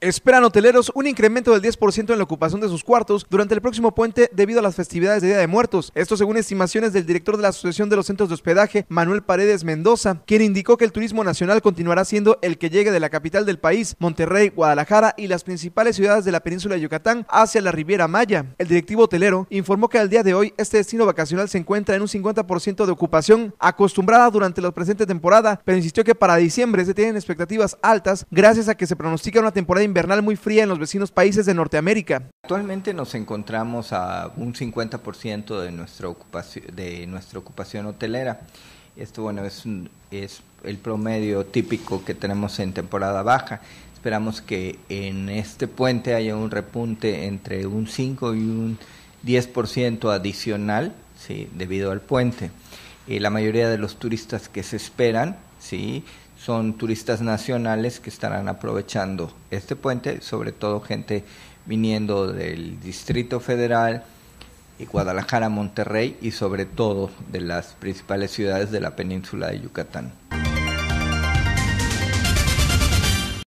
Esperan hoteleros un incremento del 10% en la ocupación de sus cuartos durante el próximo puente debido a las festividades de Día de Muertos. Esto según estimaciones del director de la Asociación de los Centros de Hospedaje, Manuel Paredes Mendoza, quien indicó que el turismo nacional continuará siendo el que llegue de la capital del país, Monterrey, Guadalajara y las principales ciudades de la península de Yucatán hacia la Riviera Maya. El directivo hotelero informó que al día de hoy este destino vacacional se encuentra en un 50% de ocupación acostumbrada durante la presente temporada, pero insistió que para diciembre se tienen expectativas altas gracias a que se pronostica una temporada invernal muy fría en los vecinos países de Norteamérica. Actualmente nos encontramos a un 50% de, nuestra ocupación, de nuestra ocupación hotelera. Esto bueno, es, el promedio típico que tenemos en temporada baja. Esperamos que en este puente haya un repunte entre un 5 y un 10% adicional ¿sí? debido al puente. Eh, la mayoría de los turistas que se esperan ¿sí? son turistas nacionales que estarán aprovechando este puente, sobre todo gente viniendo del Distrito Federal, y Guadalajara, Monterrey y sobre todo de las principales ciudades de la península de Yucatán.